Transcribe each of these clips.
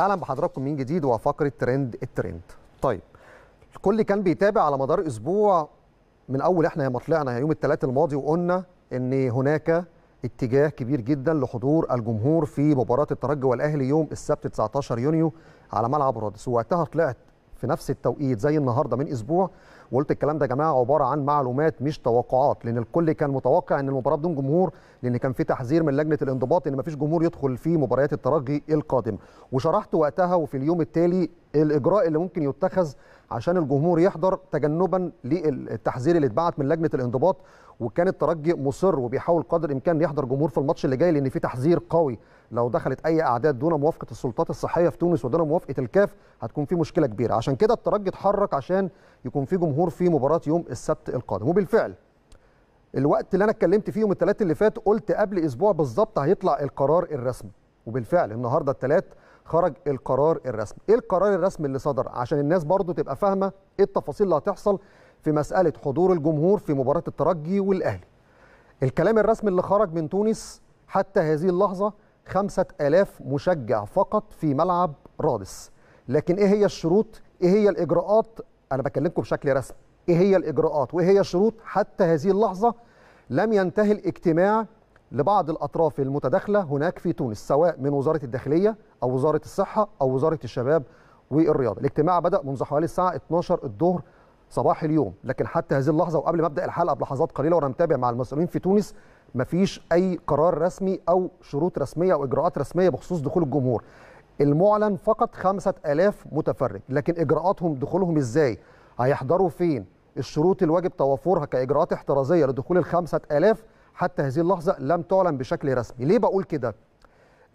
اهلا بحضراتكم من جديد وفقره ترند الترند طيب الكل كان بيتابع على مدار اسبوع من اول احنا ما طلعنا يوم الثلاث الماضي وقلنا ان هناك اتجاه كبير جدا لحضور الجمهور في مباراه الترجي والاهلي يوم السبت 19 يونيو على ملعب رادس وقتها طلعت في نفس التوقيت زي النهارده من اسبوع وقلت الكلام ده يا جماعه عباره عن معلومات مش توقعات لان الكل كان متوقع ان المباراه بدون جمهور لان كان في تحذير من لجنه الانضباط ان مفيش جمهور يدخل في مباريات الترجي القادمه وشرحت وقتها وفي اليوم التالي الاجراء اللي ممكن يتخذ عشان الجمهور يحضر تجنبا للتحذير اللي اتبعت من لجنه الانضباط وكان الترجي مصر وبيحاول قدر الامكان يحضر جمهور في الماتش اللي جاي لان في تحذير قوي لو دخلت اي اعداد دون موافقه السلطات الصحيه في تونس ودون موافقه الكاف هتكون في مشكله كبيره عشان كده الترجي اتحرك عشان يكون في جمهور الجمهور في مباراه يوم السبت القادم وبالفعل الوقت اللي انا اتكلمت فيه يوم الثلاث اللي فات قلت قبل اسبوع بالظبط هيطلع القرار الرسمي وبالفعل النهارده الثلاث خرج القرار الرسمي ايه القرار الرسمي اللي صدر عشان الناس برضو تبقى فاهمه ايه التفاصيل اللي هتحصل في مساله حضور الجمهور في مباراه الترجي والاهلي الكلام الرسمي اللي خرج من تونس حتى هذه اللحظه 5000 مشجع فقط في ملعب رادس لكن ايه هي الشروط ايه هي الاجراءات انا بكلمكم بشكل رسمي ايه هي الاجراءات وايه هي الشروط حتى هذه اللحظه لم ينتهي الاجتماع لبعض الاطراف المتداخله هناك في تونس سواء من وزاره الداخليه او وزاره الصحه او وزاره الشباب والرياضه الاجتماع بدا منذ حوالي الساعه 12 الظهر صباح اليوم لكن حتى هذه اللحظه وقبل ما ابدا الحلقه بلحظات قليله وانا متابع مع المسؤولين في تونس مفيش اي قرار رسمي او شروط رسميه او اجراءات رسميه بخصوص دخول الجمهور المعلن فقط 5000 متفرج لكن اجراءاتهم دخولهم ازاي هيحضروا فين الشروط الواجب توفرها كاجراءات احترازيه لدخول ال 5000 حتى هذه اللحظه لم تعلن بشكل رسمي ليه بقول كده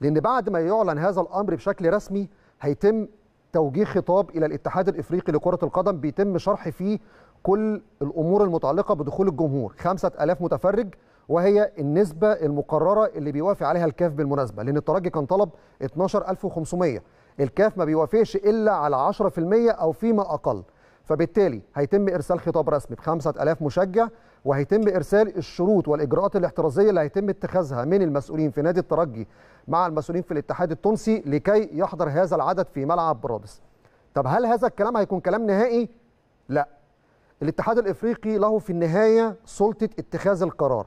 لان بعد ما يعلن هذا الامر بشكل رسمي هيتم توجيه خطاب الى الاتحاد الافريقي لكره القدم بيتم شرح فيه كل الامور المتعلقه بدخول الجمهور 5000 متفرج وهي النسبة المقررة اللي بيوافق عليها الكاف بالمناسبة لأن الترجي كان طلب 12500 الكاف ما بيوافقش إلا على 10% أو فيما أقل فبالتالي هيتم إرسال خطاب رسمي ب 5000 مشجع وهيتم إرسال الشروط والإجراءات الاحترازية اللي هيتم اتخاذها من المسؤولين في نادي الترجي مع المسؤولين في الاتحاد التونسي لكي يحضر هذا العدد في ملعب برادس طب هل هذا الكلام هيكون كلام نهائي؟ لا الاتحاد الافريقي له في النهايه سلطه اتخاذ القرار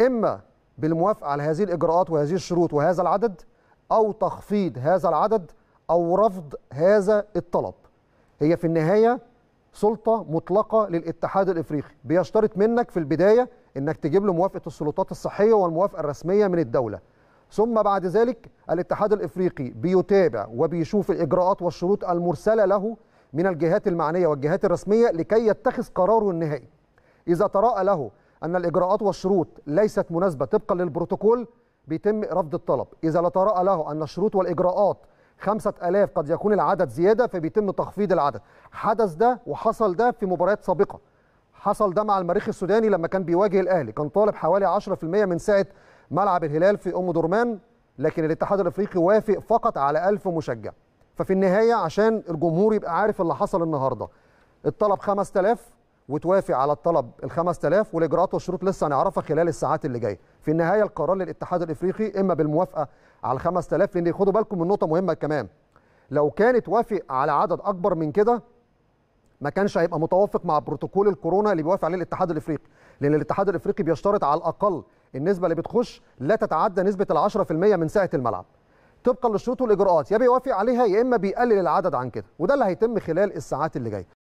إما بالموافقة على هذه الإجراءات وهذه الشروط وهذا العدد أو تخفيض هذا العدد أو رفض هذا الطلب هي في النهاية سلطة مطلقة للاتحاد الإفريقي بيشترط منك في البداية إنك تجيب له موافقة السلطات الصحية والموافقة الرسمية من الدولة ثم بعد ذلك الاتحاد الإفريقي بيتابع وبيشوف الإجراءات والشروط المرسلة له من الجهات المعنية والجهات الرسمية لكي يتخذ قراره النهائي إذا ترأى له أن الإجراءات والشروط ليست مناسبة طبقا للبروتوكول بيتم رفض الطلب إذا لا تراءى له أن الشروط والإجراءات خمسة ألاف قد يكون العدد زيادة فبيتم تخفيض العدد حدث ده وحصل ده في مباريات سابقة حصل ده مع المريخ السوداني لما كان بيواجه الأهلي كان طالب حوالي 10% من ساعة ملعب الهلال في أم درمان لكن الاتحاد الافريقي وافق فقط على 1000 مشجع ففي النهايه عشان الجمهور يبقى عارف اللي حصل النهارده الطلب 5000 وتوافق على الطلب ال 5000 والاجراءات والشروط لسه هنعرفها خلال الساعات اللي جايه في النهايه القرار للاتحاد الافريقي اما بالموافقه على ال 5000 لان خدوا بالكم من نقطه مهمه كمان لو كانت وافق على عدد اكبر من كده ما كانش هيبقى متوافق مع بروتوكول الكورونا اللي بيوافق عليه الاتحاد الافريقي لان الاتحاد الافريقي بيشترط على الاقل النسبه اللي بتخش لا تتعدى نسبه ال 10% من ساعه الملعب طبقا للشروط والاجراءات يا بيوافق عليها يا اما بيقلل العدد عن كده وده اللي هيتم خلال الساعات اللي جايه